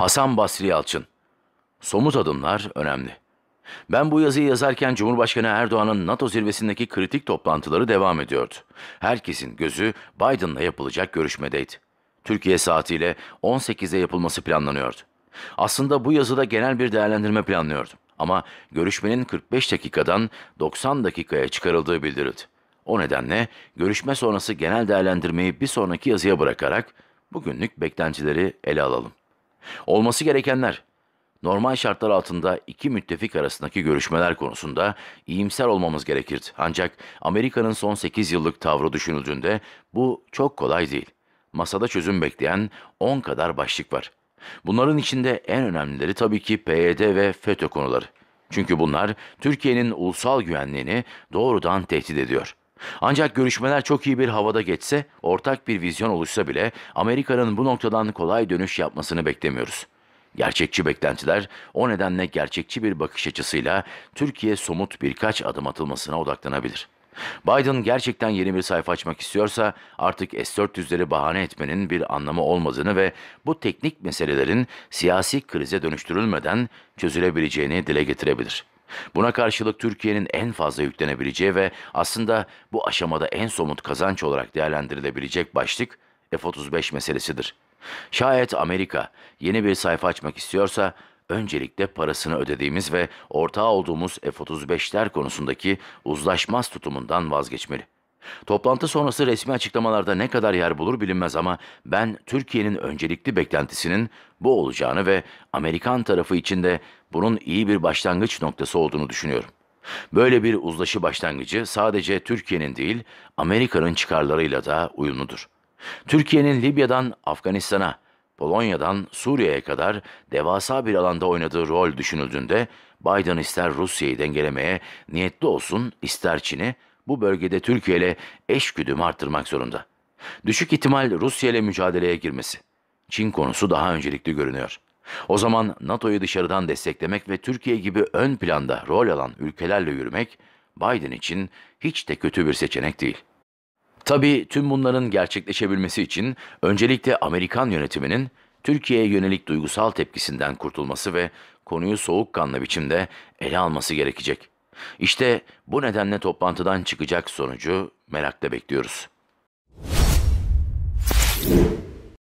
Hasan Basri Yalçın. Somut adımlar önemli. Ben bu yazıyı yazarken Cumhurbaşkanı Erdoğan'ın NATO zirvesindeki kritik toplantıları devam ediyordu. Herkesin gözü Biden'la yapılacak görüşmedeydi. Türkiye saatiyle 18'de yapılması planlanıyordu. Aslında bu yazıda genel bir değerlendirme planlıyordum. Ama görüşmenin 45 dakikadan 90 dakikaya çıkarıldığı bildirildi. O nedenle görüşme sonrası genel değerlendirmeyi bir sonraki yazıya bırakarak bugünlük beklentileri ele alalım. Olması gerekenler Normal şartlar altında iki müttefik arasındaki görüşmeler konusunda iyimser olmamız gerekirdi. Ancak Amerika'nın son 8 yıllık tavrı düşünüldüğünde bu çok kolay değil. Masada çözüm bekleyen 10 kadar başlık var. Bunların içinde en önemlileri tabii ki PYD ve FETÖ konuları. Çünkü bunlar Türkiye'nin ulusal güvenliğini doğrudan tehdit ediyor. Ancak görüşmeler çok iyi bir havada geçse, ortak bir vizyon oluşsa bile Amerika'nın bu noktadan kolay dönüş yapmasını beklemiyoruz. Gerçekçi beklentiler o nedenle gerçekçi bir bakış açısıyla Türkiye somut birkaç adım atılmasına odaklanabilir. Biden gerçekten yeni bir sayfa açmak istiyorsa artık S-400'leri bahane etmenin bir anlamı olmadığını ve bu teknik meselelerin siyasi krize dönüştürülmeden çözülebileceğini dile getirebilir. Buna karşılık Türkiye'nin en fazla yüklenebileceği ve aslında bu aşamada en somut kazanç olarak değerlendirilebilecek başlık F-35 meselesidir. Şayet Amerika yeni bir sayfa açmak istiyorsa öncelikle parasını ödediğimiz ve ortağı olduğumuz F-35'ler konusundaki uzlaşmaz tutumundan vazgeçmeli. Toplantı sonrası resmi açıklamalarda ne kadar yer bulur bilinmez ama ben Türkiye'nin öncelikli beklentisinin bu olacağını ve Amerikan tarafı için de bunun iyi bir başlangıç noktası olduğunu düşünüyorum. Böyle bir uzlaşı başlangıcı sadece Türkiye'nin değil, Amerika'nın çıkarlarıyla da uyumludur. Türkiye'nin Libya'dan Afganistan'a, Polonya'dan Suriye'ye kadar devasa bir alanda oynadığı rol düşünüldüğünde Biden ister Rusya'yı dengelemeye niyetli olsun, ister Çin'i bu bölgede Türkiye ile eş güdümü arttırmak zorunda. Düşük ihtimal Rusya ile mücadeleye girmesi. Çin konusu daha öncelikli görünüyor. O zaman NATO'yu dışarıdan desteklemek ve Türkiye gibi ön planda rol alan ülkelerle yürümek Biden için hiç de kötü bir seçenek değil. Tabii tüm bunların gerçekleşebilmesi için öncelikle Amerikan yönetiminin Türkiye'ye yönelik duygusal tepkisinden kurtulması ve konuyu soğukkanlı biçimde ele alması gerekecek. İşte bu nedenle toplantıdan çıkacak sonucu merakla bekliyoruz.